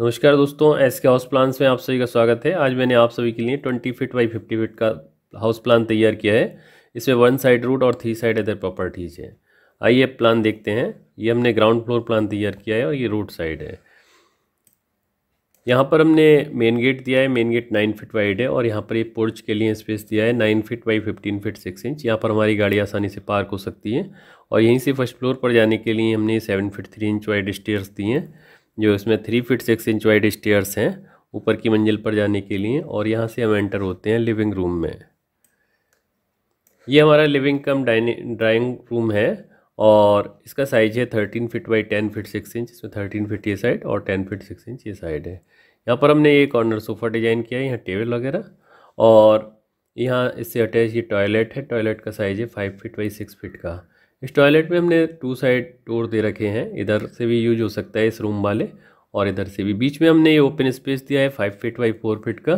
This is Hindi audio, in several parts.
नमस्कार दोस्तों एस के हाउस प्लान्स में आप सभी का स्वागत है आज मैंने आप सभी के लिए twenty feet by fifty feet का हाउस प्लान तैयार किया है इसमें वन साइड रूट और थ्री साइड अदर प्रॉपर्टीज़ है आइए प्लान देखते हैं ये हमने ग्राउंड फ्लोर प्लान तैयार किया है और ये रूट साइड है यहाँ पर हमने मेन गेट दिया है main gate nine feet wide है और यहाँ पर ये पोर्च के लिए स्पेस दिया है nine feet by fifteen feet six inch यहाँ पर हमारी गाड़ी आसानी से पार्क हो सकती है और यहीं से फर्स्ट फ्लोर पर जाने के लिए हमने seven feet three inch wide stairs दिए हैं जो इसमें three feet six inch wide stairs हैं ऊपर की मंजिल पर जाने के लिए और यहाँ से हम एंटर होते हैं लिविंग रूम में ये हमारा living cum dining drawing room है और इसका साइज है thirteen feet by ten feet six inch इसमें थर्टीन फिट ये साइड और टेन फिट सिक्स इंच ये साइड है यहाँ पर हमने ये कॉर्नर सोफ़ा डिज़ाइन किया है यहाँ टेबल वगैरह और यहाँ इससे अटैच ये टॉयलेट है टॉयलेट का साइज़ है five feet by six feet का इस टॉयलेट में हमने टू साइड डोर दे रखे हैं इधर से भी यूज हो सकता है इस रूम वाले और इधर से भी बीच में हमने ये ओपन स्पेस दिया है five feet by four feet का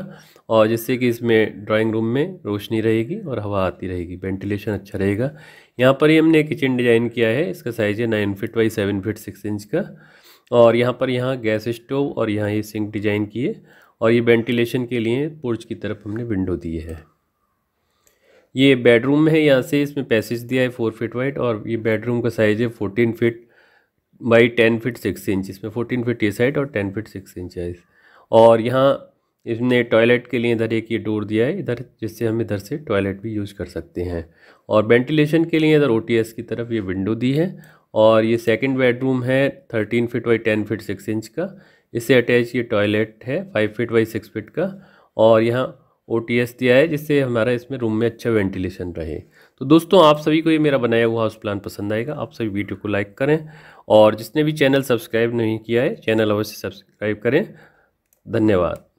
और जिससे कि इसमें ड्राइंग रूम में रोशनी रहेगी और हवा आती रहेगी वेंटिलेशन अच्छा रहेगा यहाँ पर ही हमने किचन डिजाइन किया है इसका साइज़ है nine feet by seven feet six inch का और यहाँ पर यहाँ गैस स्टोव और यहाँ ये सिंक डिजाइन किए और ये वेंटिलेशन के लिए पोर्च की तरफ हमने विंडो दिए हैं ये बेडरूम है यहाँ से इसमें पैसेज दिया है फोर फिट वाइड और ये बेडरूम का साइज़ है fourteen feet by ten feet six inch इसमें फोर्टीन फिट ये साइड और टेन फिट सिक्स इंच है और यहाँ इसने टॉयलेट के लिए इधर एक ये डोर दिया है इधर जिससे हम इधर से टॉयलेट भी यूज़ कर सकते हैं और वेंटिलेशन के लिए इधर ओ की तरफ ये विंडो दी है और ये सेकंड बेडरूम है thirteen feet by ten feet six inch का इससे अटैच ये टॉयलेट है five feet by six feet का और यहाँ ओ दिया है जिससे हमारा इसमें रूम में अच्छा वेंटिलेशन रहे तो दोस्तों आप सभी को ये मेरा बनाया हुआ हाउस प्लान पसंद आएगा आप सभी वीडियो को लाइक करें और जिसने भी चैनल सब्सक्राइब नहीं किया है चैनल अवश्य सब्सक्राइब करें धन्यवाद